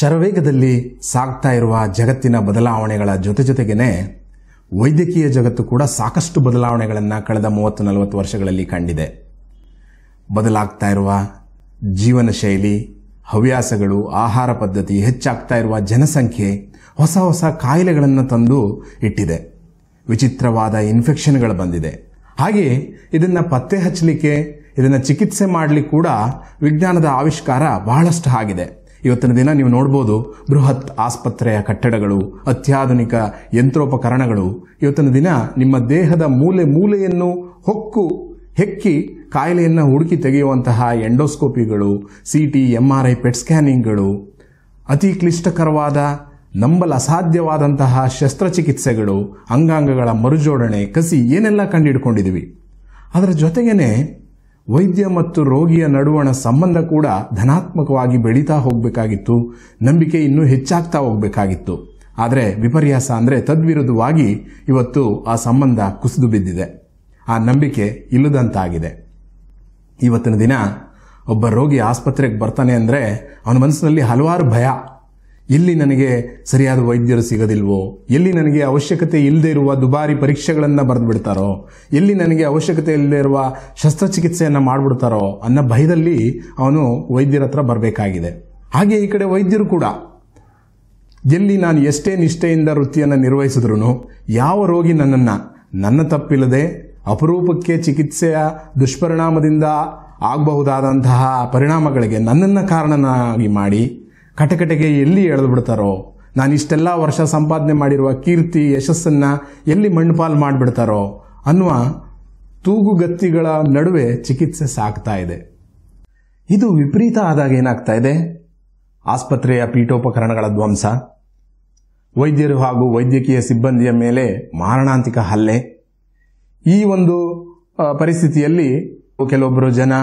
ಶರವೇಗದಲ್ಲಿ ಸಾಗ್ತಾ ಇರುವ ಜಗತ್ತಿನ ಬದಲಾವಣೆಗಳ ಜೊತೆ ಜೊತೆಗೇನೆ ವೈದ್ಯಕೀಯ ಜಗತ್ತು ಕೂಡ ಸಾಕಷ್ಟು ಬದಲಾವಣೆಗಳನ್ನು ಕಳೆದ ಮೂವತ್ತು ನಲವತ್ತು ವರ್ಷಗಳಲ್ಲಿ ಕಂಡಿದೆ ಬದಲಾಗ್ತಾ ಇರುವ ಜೀವನ ಶೈಲಿ ಹವ್ಯಾಸಗಳು ಆಹಾರ ಪದ್ಧತಿ ಹೆಚ್ಚಾಗ್ತಾ ಇರುವ ಜನಸಂಖ್ಯೆ ಹೊಸ ಹೊಸ ಕಾಯಿಲೆಗಳನ್ನು ತಂದು ಇಟ್ಟಿದೆ ವಿಚಿತ್ರವಾದ ಇನ್ಫೆಕ್ಷನ್ಗಳು ಬಂದಿದೆ ಹಾಗೆಯೇ ಇದನ್ನು ಪತ್ತೆ ಹಚ್ಚಲಿಕ್ಕೆ ಇದನ್ನು ಚಿಕಿತ್ಸೆ ಮಾಡಲಿಕ್ಕೆ ಕೂಡ ವಿಜ್ಞಾನದ ಆವಿಷ್ಕಾರ ಬಹಳಷ್ಟು ಆಗಿದೆ ಇವತ್ತಿನ ದಿನ ನೀವು ನೋಡ್ಬೋದು ಬೃಹತ್ ಆಸ್ಪತ್ರೆಯ ಕಟ್ಟಡಗಳು ಅತ್ಯಾಧುನಿಕ ಯಂತ್ರೋಪಕರಣಗಳು ಇವತ್ತಿನ ದಿನ ನಿಮ್ಮ ದೇಹದ ಮೂಲೆ ಮೂಲೆಯನ್ನು ಹೊಕ್ಕು ಹೆಕ್ಕಿ ಕಾಯಿಲೆಯನ್ನು ಹುಡುಕಿ ತೆಗೆಯುವಂತಹ ಎಂಡೋಸ್ಕೋಪಿಗಳು C T M R I PET ಸ್ಕ್ಯಾನಿಂಗ್ಗಳು ಅತಿ ಕ್ಲಿಷ್ಟಕರವಾದ ನಂಬಲು ಅಸಾಧ್ಯವಾದಂತಹ ಶಸ್ತ್ರಚಿಕಿತ್ಸೆಗಳು ಅಂಗಾಂಗಗಳ ಮರುಜೋಡಣೆ ಕಸಿ ಏನೆಲ್ಲ ಕಂಡುಹಿಡ್ಕೊಂಡಿದ್ದೀವಿ ಅದರ ಜೊತೆಗೇನೆ ವೈದ್ಯ ಮತ್ತು ರೋಗಿಯ ನಡುವಣ ಸಂಬಂಧ ಕೂಡ ಧನಾತ್ಮಕವಾಗಿ ಬೆಳೀತಾ ಹೋಗಬೇಕಾಗಿತ್ತು ನಂಬಿಕೆ ಇನ್ನೂ ಹೆಚ್ಚಾಗ್ತಾ ಹೋಗಬೇಕಾಗಿತ್ತು ಆದರೆ ವಿಪರ್ಯಾಸ ಅಂದರೆ ತದ್ವಿರುದ್ಧವಾಗಿ ಇವತ್ತು ಆ ಸಂಬಂಧ ಕುಸಿದು ಬಿದ್ದಿದೆ ಆ ನಂಬಿಕೆ ಇಲ್ಲದಂತಾಗಿದೆ ಇವತ್ತಿನ ದಿನ ಒಬ್ಬ ರೋಗಿ ಆಸ್ಪತ್ರೆಗೆ ಬರ್ತಾನೆ ಅಂದರೆ ಅವನ ಮನಸ್ಸಿನಲ್ಲಿ ಹಲವಾರು ಭಯ ಎಲ್ಲಿ ನನಗೆ ಸರಿಯಾದ ವೈದ್ಯರು ಸಿಗೋದಿಲ್ವೋ ಎಲ್ಲಿ ನನಗೆ ಅವಶ್ಯಕತೆ ಇಲ್ಲದೆ ಇರುವ ದುಬಾರಿ ಪರೀಕ್ಷೆಗಳನ್ನು ಬರೆದು ಬಿಡ್ತಾರೋ ಎಲ್ಲಿ ನನಗೆ ಅವಶ್ಯಕತೆ ಇಲ್ಲದೆ ಇರುವ ಶಸ್ತ್ರಚಿಕಿತ್ಸೆಯನ್ನು ಮಾಡಿಬಿಡ್ತಾರೋ ಅನ್ನೋ ಭಯದಲ್ಲಿ ಅವನು ವೈದ್ಯರ ಹತ್ರ ಬರಬೇಕಾಗಿದೆ ಹಾಗೆ ಈ ಕಡೆ ವೈದ್ಯರು ಕೂಡ ಎಲ್ಲಿ ನಾನು ಎಷ್ಟೇ ನಿಷ್ಠೆಯಿಂದ ವೃತ್ತಿಯನ್ನು ನಿರ್ವಹಿಸಿದ್ರು ಯಾವ ರೋಗಿ ನನ್ನನ್ನು ನನ್ನ ತಪ್ಪಿಲ್ಲದೆ ಅಪರೂಪಕ್ಕೆ ಚಿಕಿತ್ಸೆಯ ದುಷ್ಪರಿಣಾಮದಿಂದ ಆಗಬಹುದಾದಂತಹ ಪರಿಣಾಮಗಳಿಗೆ ನನ್ನನ್ನು ಕಾರಣನಾಗಿ ಮಾಡಿ ಕಟಕಟೆಗೆ ಎಲ್ಲಿ ಎಳೆದು ಬಿಡ್ತಾರೋ ನಾನು ಇಷ್ಟೆಲ್ಲ ವರ್ಷ ಸಂಪಾದನೆ ಮಾಡಿರುವ ಕೀರ್ತಿ ಯಶಸ್ಸನ್ನು ಎಲ್ಲಿ ಮಣ್ಣುಪಾಲು ಮಾಡಿಬಿಡ್ತಾರೋ ಅನ್ನುವ ತೂಗುಗತ್ತಿಗಳ ನಡುವೆ ಚಿಕಿತ್ಸೆ ಸಾಕ್ತಾ ಇದೆ ಇದು ವಿಪರೀತ ಆದಾಗ ಏನಾಗ್ತಾ ಇದೆ ಆಸ್ಪತ್ರೆಯ ಪೀಠೋಪಕರಣಗಳ ಧ್ವಂಸ ವೈದ್ಯರು ಹಾಗೂ ವೈದ್ಯಕೀಯ ಸಿಬ್ಬಂದಿಯ ಮೇಲೆ ಮಾರಣಾಂತಿಕ ಹಲ್ಲೆ ಈ ಒಂದು ಪರಿಸ್ಥಿತಿಯಲ್ಲಿ ಕೆಲವೊಬ್ಬರು ಜನ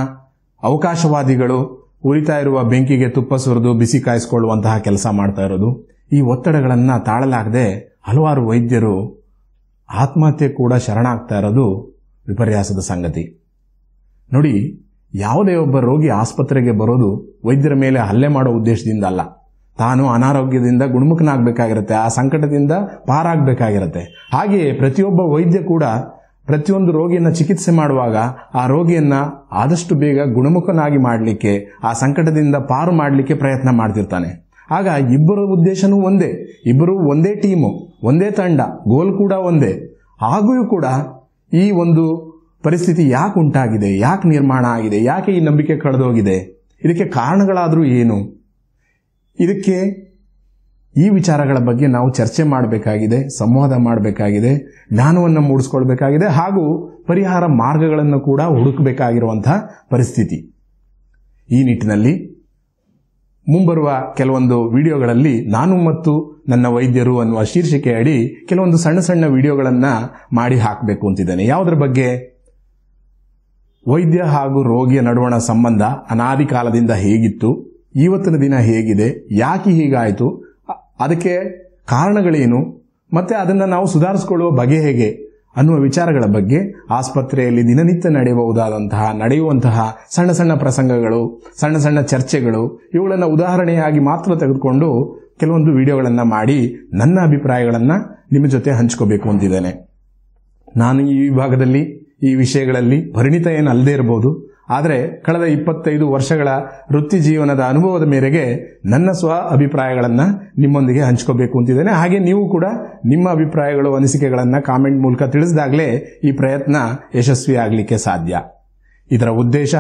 ಅವಕಾಶವಾದಿಗಳು ಉರಿತಾ ಇರುವ ಬೆಂಕಿಗೆ ತುಪ್ಪ ಸುರಿದು ಬಿಸಿ ಕಾಯಿಸ್ಕೊಳ್ಳುವಂತಹ ಕೆಲಸ ಮಾಡ್ತಾ ಇರೋದು ಈ ಒತ್ತಡಗಳನ್ನು ತಾಳಲಾಗದೆ ಹಲವಾರು ವೈದ್ಯರು ಆತ್ಮಹತ್ಯೆ ಕೂಡ ಶರಣಾಗ್ತಾ ಇರೋದು ವಿಪರ್ಯಾಸದ ಸಂಗತಿ ನೋಡಿ ಯಾವುದೇ ಒಬ್ಬ ರೋಗಿ ಆಸ್ಪತ್ರೆಗೆ ಬರೋದು ವೈದ್ಯರ ಮೇಲೆ ಹಲ್ಲೆ ಮಾಡೋ ಉದ್ದೇಶದಿಂದ ಅಲ್ಲ ತಾನು ಅನಾರೋಗ್ಯದಿಂದ ಗುಣಮುಖನಾಗಬೇಕಾಗಿರುತ್ತೆ ಆ ಸಂಕಟದಿಂದ ಪಾರಾಗಬೇಕಾಗಿರುತ್ತೆ ಹಾಗೆಯೇ ಪ್ರತಿಯೊಬ್ಬ ವೈದ್ಯ ಕೂಡ ಪ್ರತಿಯೊಂದು ರೋಗಿಯನ್ನು ಚಿಕಿತ್ಸೆ ಮಾಡುವಾಗ ಆ ರೋಗಿಯನ್ನು ಆದಷ್ಟು ಬೇಗ ಗುಣಮುಖನಾಗಿ ಮಾಡಲಿಕ್ಕೆ ಆ ಸಂಕಟದಿಂದ ಪಾರು ಮಾಡಲಿಕ್ಕೆ ಪ್ರಯತ್ನ ಮಾಡ್ತಿರ್ತಾನೆ ಆಗ ಇಬ್ಬರ ಉದ್ದೇಶನೂ ಒಂದೇ ಇಬ್ಬರು ಒಂದೇ ಟೀಮು ಒಂದೇ ತಂಡ ಗೋಲ್ ಕೂಡ ಒಂದೇ ಹಾಗೂ ಕೂಡ ಈ ಒಂದು ಪರಿಸ್ಥಿತಿ ಯಾಕೆ ಉಂಟಾಗಿದೆ ಯಾಕೆ ನಿರ್ಮಾಣ ಆಗಿದೆ ಯಾಕೆ ಈ ನಂಬಿಕೆ ಕಳೆದೋಗಿದೆ ಇದಕ್ಕೆ ಕಾರಣಗಳಾದರೂ ಏನು ಇದಕ್ಕೆ ಈ ವಿಚಾರಗಳ ಬಗ್ಗೆ ನಾವು ಚರ್ಚೆ ಮಾಡಬೇಕಾಗಿದೆ ಸಂವಾದ ಮಾಡಬೇಕಾಗಿದೆ ಜ್ಞಾನವನ್ನು ಮೂಡಿಸ್ಕೊಳ್ಬೇಕಾಗಿದೆ ಹಾಗೂ ಪರಿಹಾರ ಮಾರ್ಗಗಳನ್ನು ಕೂಡ ಹುಡುಕಬೇಕಾಗಿರುವಂತಹ ಪರಿಸ್ಥಿತಿ ಈ ನಿಟ್ಟಿನಲ್ಲಿ ಮುಂಬರುವ ಕೆಲವೊಂದು ವಿಡಿಯೋಗಳಲ್ಲಿ ನಾನು ಮತ್ತು ನನ್ನ ವೈದ್ಯರು ಅನ್ನುವ ಶೀರ್ಷಿಕೆ ಅಡಿ ಕೆಲವೊಂದು ಸಣ್ಣ ಸಣ್ಣ ವಿಡಿಯೋಗಳನ್ನು ಮಾಡಿ ಹಾಕಬೇಕು ಅಂತಿದ್ದೇನೆ ಯಾವುದ್ರ ಬಗ್ಗೆ ವೈದ್ಯ ಹಾಗೂ ರೋಗಿಯ ನಡುವಣ ಸಂಬಂಧ ಅನಾದಿ ಕಾಲದಿಂದ ಹೇಗಿತ್ತು ಇವತ್ತಿನ ದಿನ ಹೇಗಿದೆ ಯಾಕೆ ಹೀಗಾಯಿತು ಅದಕ್ಕೆ ಕಾರಣಗಳೇನು ಮತ್ತು ಅದನ್ನು ನಾವು ಸುಧಾರಿಸ್ಕೊಳ್ಳುವ ಬಗೆ ಹೇಗೆ ಅನ್ನುವ ವಿಚಾರಗಳ ಬಗ್ಗೆ ಆಸ್ಪತ್ರೆಯಲ್ಲಿ ದಿನನಿತ್ಯ ನಡೆಯಬಹುದಾದಂತಹ ನಡೆಯುವಂತಹ ಸಣ್ಣ ಸಣ್ಣ ಪ್ರಸಂಗಗಳು ಸಣ್ಣ ಸಣ್ಣ ಚರ್ಚೆಗಳು ಇವುಗಳನ್ನು ಉದಾಹರಣೆಯಾಗಿ ಮಾತ್ರ ತೆಗೆದುಕೊಂಡು ಕೆಲವೊಂದು ವಿಡಿಯೋಗಳನ್ನು ಮಾಡಿ ನನ್ನ ಅಭಿಪ್ರಾಯಗಳನ್ನು ನಿಮ್ಮ ಜೊತೆ ಹಂಚ್ಕೋಬೇಕು ಅಂತಿದ್ದೇನೆ ನಾನು ಈ ವಿಭಾಗದಲ್ಲಿ ಈ ವಿಷಯಗಳಲ್ಲಿ ಪರಿಣಿತ ಏನು ಅಲ್ಲದೆ ಇರ್ಬೋದು ಆದರೆ ಕಳೆದ ಇಪ್ಪತ್ತೈದು ವರ್ಷಗಳ ವೃತ್ತಿ ಜೀವನದ ಅನುಭವದ ಮೇರೆಗೆ ನನ್ನ ಸ್ವ ಅಭಿಪ್ರಾಯಗಳನ್ನು ನಿಮ್ಮೊಂದಿಗೆ ಹಂಚ್ಕೋಬೇಕು ಅಂತಿದ್ದೇನೆ ಹಾಗೆ ನೀವು ಕೂಡ ನಿಮ್ಮ ಅಭಿಪ್ರಾಯಗಳು ಅನಿಸಿಕೆಗಳನ್ನು ಕಾಮೆಂಟ್ ಮೂಲಕ ತಿಳಿಸಿದಾಗಲೇ ಈ ಪ್ರಯತ್ನ ಯಶಸ್ವಿಯಾಗಲಿಕ್ಕೆ ಸಾಧ್ಯ ಇದರ ಉದ್ದೇಶ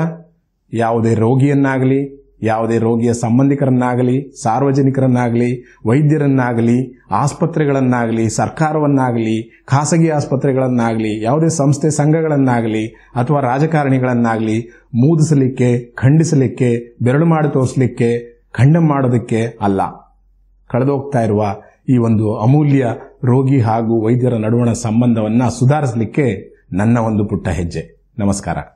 ಯಾವುದೇ ರೋಗಿಯನ್ನಾಗಲಿ ಯಾವುದೇ ರೋಗಿಯ ಸಂಬಂಧಿಕರನ್ನಾಗಲಿ ಸಾರ್ವಜನಿಕರನ್ನಾಗಲಿ ವೈದ್ಯರನ್ನಾಗಲಿ ಆಸ್ಪತ್ರೆಗಳನ್ನಾಗಲಿ ಸರ್ಕಾರವನ್ನಾಗಲಿ ಖಾಸಗಿ ಆಸ್ಪತ್ರೆಗಳನ್ನಾಗಲಿ ಯಾವುದೇ ಸಂಸ್ಥೆ ಸಂಘಗಳನ್ನಾಗಲಿ ಅಥವಾ ರಾಜಕಾರಣಿಗಳನ್ನಾಗಲಿ ಮೂದಿಸಲಿಕ್ಕೆ ಖಂಡಿಸಲಿಕ್ಕೆ ಬೆರಳು ಮಾಡಿ ತೋರಿಸಲಿಕ್ಕೆ ಖಂಡ ಮಾಡೋದಕ್ಕೆ ಅಲ್ಲ ಕಳೆದೋಗ್ತಾ ಇರುವ ಈ ಒಂದು ಅಮೂಲ್ಯ ರೋಗಿ ಹಾಗೂ ವೈದ್ಯರ ನಡುವಣ ಸಂಬಂಧವನ್ನು ಸುಧಾರಿಸಲಿಕ್ಕೆ ನನ್ನ ಒಂದು ಪುಟ್ಟ ಹೆಜ್ಜೆ ನಮಸ್ಕಾರ